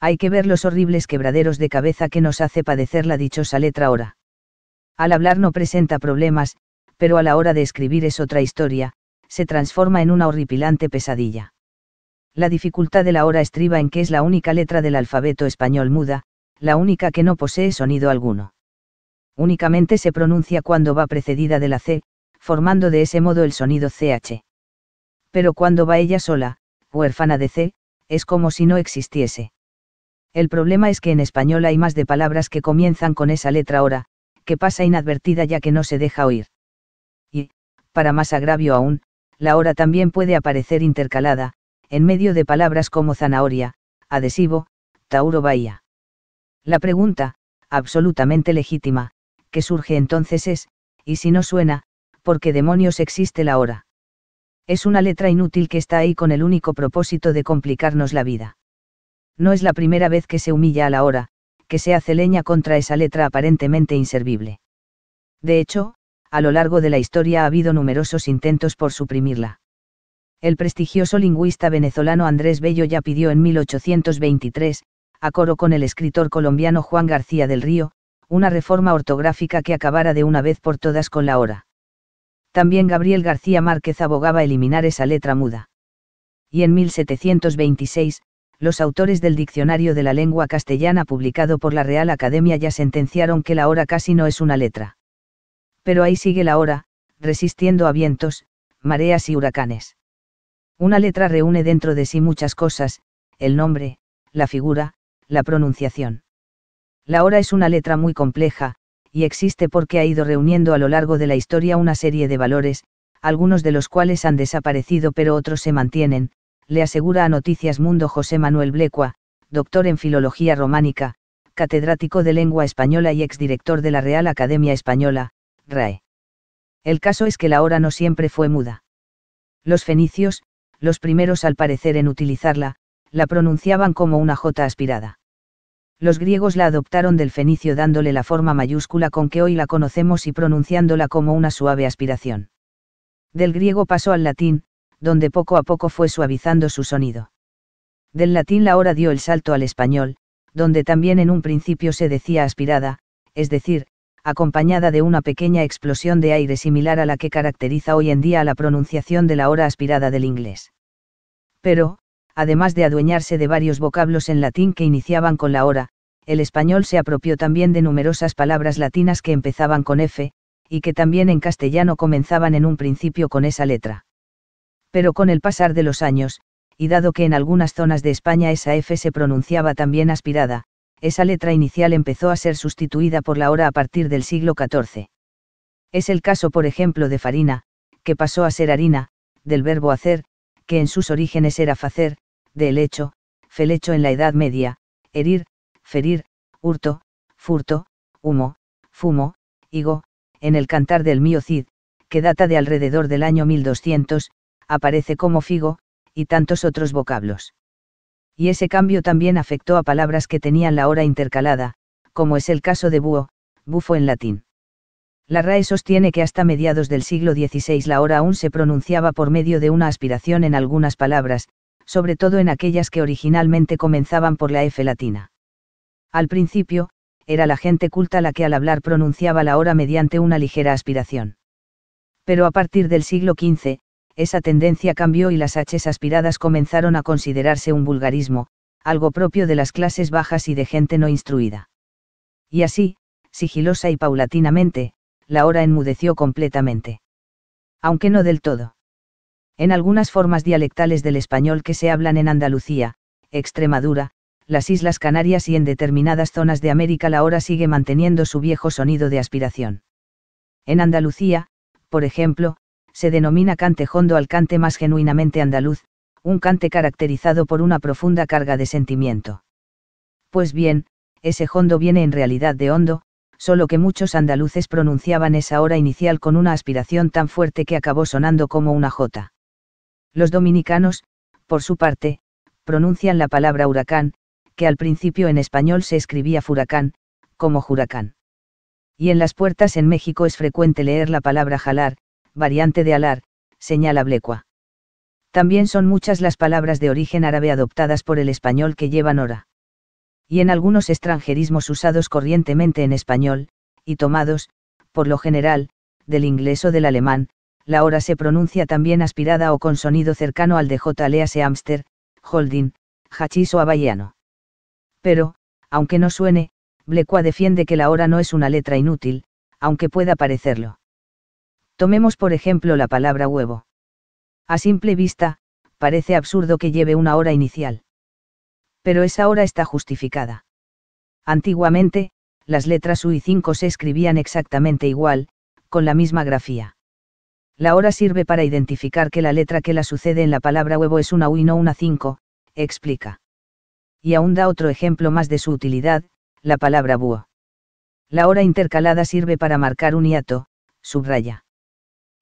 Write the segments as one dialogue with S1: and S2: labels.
S1: hay que ver los horribles quebraderos de cabeza que nos hace padecer la dichosa letra hora. Al hablar no presenta problemas, pero a la hora de escribir es otra historia, se transforma en una horripilante pesadilla. La dificultad de la hora estriba en que es la única letra del alfabeto español muda, la única que no posee sonido alguno. Únicamente se pronuncia cuando va precedida de la C, formando de ese modo el sonido CH. Pero cuando va ella sola, huérfana de C, es como si no existiese. El problema es que en español hay más de palabras que comienzan con esa letra hora, que pasa inadvertida ya que no se deja oír. Y, para más agravio aún, la hora también puede aparecer intercalada, en medio de palabras como zanahoria, adhesivo, Tauro Bahía. La pregunta, absolutamente legítima, que surge entonces es, ¿y si no suena, por qué demonios existe la hora? Es una letra inútil que está ahí con el único propósito de complicarnos la vida. No es la primera vez que se humilla a la hora, que se hace leña contra esa letra aparentemente inservible. De hecho, a lo largo de la historia ha habido numerosos intentos por suprimirla. El prestigioso lingüista venezolano Andrés Bello ya pidió en 1823, a coro con el escritor colombiano Juan García del Río, una reforma ortográfica que acabara de una vez por todas con la hora. También Gabriel García Márquez abogaba eliminar esa letra muda. Y en 1726, los autores del Diccionario de la Lengua Castellana publicado por la Real Academia ya sentenciaron que la hora casi no es una letra. Pero ahí sigue la hora, resistiendo a vientos, mareas y huracanes. Una letra reúne dentro de sí muchas cosas, el nombre, la figura, la pronunciación. La hora es una letra muy compleja, y existe porque ha ido reuniendo a lo largo de la historia una serie de valores, algunos de los cuales han desaparecido pero otros se mantienen, le asegura a Noticias Mundo José Manuel Blecua, doctor en Filología Románica, catedrático de lengua española y exdirector de la Real Academia Española, RAE. El caso es que la hora no siempre fue muda. Los fenicios, los primeros al parecer en utilizarla, la pronunciaban como una J aspirada. Los griegos la adoptaron del fenicio dándole la forma mayúscula con que hoy la conocemos y pronunciándola como una suave aspiración. Del griego pasó al latín, donde poco a poco fue suavizando su sonido. Del latín la hora dio el salto al español, donde también en un principio se decía aspirada, es decir, acompañada de una pequeña explosión de aire similar a la que caracteriza hoy en día la pronunciación de la hora aspirada del inglés. Pero, además de adueñarse de varios vocablos en latín que iniciaban con la hora, el español se apropió también de numerosas palabras latinas que empezaban con F, y que también en castellano comenzaban en un principio con esa letra pero con el pasar de los años, y dado que en algunas zonas de España esa F se pronunciaba también aspirada, esa letra inicial empezó a ser sustituida por la hora a partir del siglo XIV. Es el caso, por ejemplo, de farina, que pasó a ser harina, del verbo hacer, que en sus orígenes era facer, de helecho, felecho en la Edad Media, herir, ferir, hurto, furto, humo, fumo, higo, en el cantar del mío Cid, que data de alrededor del año 1200, aparece como figo, y tantos otros vocablos. Y ese cambio también afectó a palabras que tenían la hora intercalada, como es el caso de búho, bufo en latín. La RAE sostiene que hasta mediados del siglo XVI la hora aún se pronunciaba por medio de una aspiración en algunas palabras, sobre todo en aquellas que originalmente comenzaban por la F latina. Al principio, era la gente culta la que al hablar pronunciaba la hora mediante una ligera aspiración. Pero a partir del siglo XV, esa tendencia cambió y las haches aspiradas comenzaron a considerarse un vulgarismo, algo propio de las clases bajas y de gente no instruida. Y así, sigilosa y paulatinamente, la hora enmudeció completamente. Aunque no del todo. En algunas formas dialectales del español que se hablan en Andalucía, Extremadura, las Islas Canarias y en determinadas zonas de América la hora sigue manteniendo su viejo sonido de aspiración. En Andalucía, por ejemplo, se denomina cante hondo al cante más genuinamente andaluz, un cante caracterizado por una profunda carga de sentimiento. Pues bien, ese hondo viene en realidad de hondo, solo que muchos andaluces pronunciaban esa hora inicial con una aspiración tan fuerte que acabó sonando como una jota. Los dominicanos, por su parte, pronuncian la palabra huracán, que al principio en español se escribía furacán, como huracán. Y en las puertas en México es frecuente leer la palabra jalar, variante de alar, señala Blecua. También son muchas las palabras de origen árabe adoptadas por el español que llevan hora. Y en algunos extranjerismos usados corrientemente en español, y tomados, por lo general, del inglés o del alemán, la hora se pronuncia también aspirada o con sonido cercano al de J. Lease Amster, Holding, Hachis o Havaiano. Pero, aunque no suene, Blecua defiende que la hora no es una letra inútil, aunque pueda parecerlo. Tomemos por ejemplo la palabra huevo. A simple vista, parece absurdo que lleve una hora inicial. Pero esa hora está justificada. Antiguamente, las letras U y 5 se escribían exactamente igual, con la misma grafía. La hora sirve para identificar que la letra que la sucede en la palabra huevo es una U y no una 5, explica. Y aún da otro ejemplo más de su utilidad, la palabra búho. La hora intercalada sirve para marcar un hiato, subraya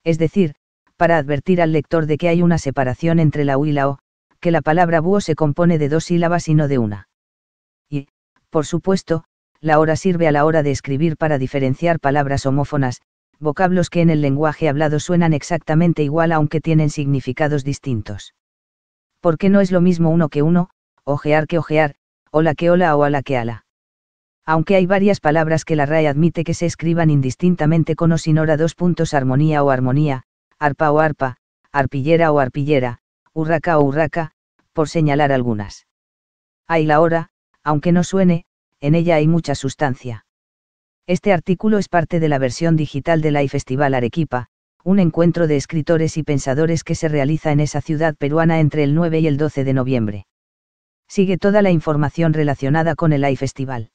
S1: es decir, para advertir al lector de que hay una separación entre la U y la O, que la palabra búho se compone de dos sílabas y no de una. Y, por supuesto, la hora sirve a la hora de escribir para diferenciar palabras homófonas, vocablos que en el lenguaje hablado suenan exactamente igual aunque tienen significados distintos. Porque no es lo mismo uno que uno, ojear que ojear, la que hola o ala que ala aunque hay varias palabras que la RAE admite que se escriban indistintamente con o sin hora dos puntos armonía o armonía, arpa o arpa, arpillera o arpillera, urraca o urraca, por señalar algunas. Hay la hora, aunque no suene, en ella hay mucha sustancia. Este artículo es parte de la versión digital del AI Festival Arequipa, un encuentro de escritores y pensadores que se realiza en esa ciudad peruana entre el 9 y el 12 de noviembre. Sigue toda la información relacionada con el AI Festival.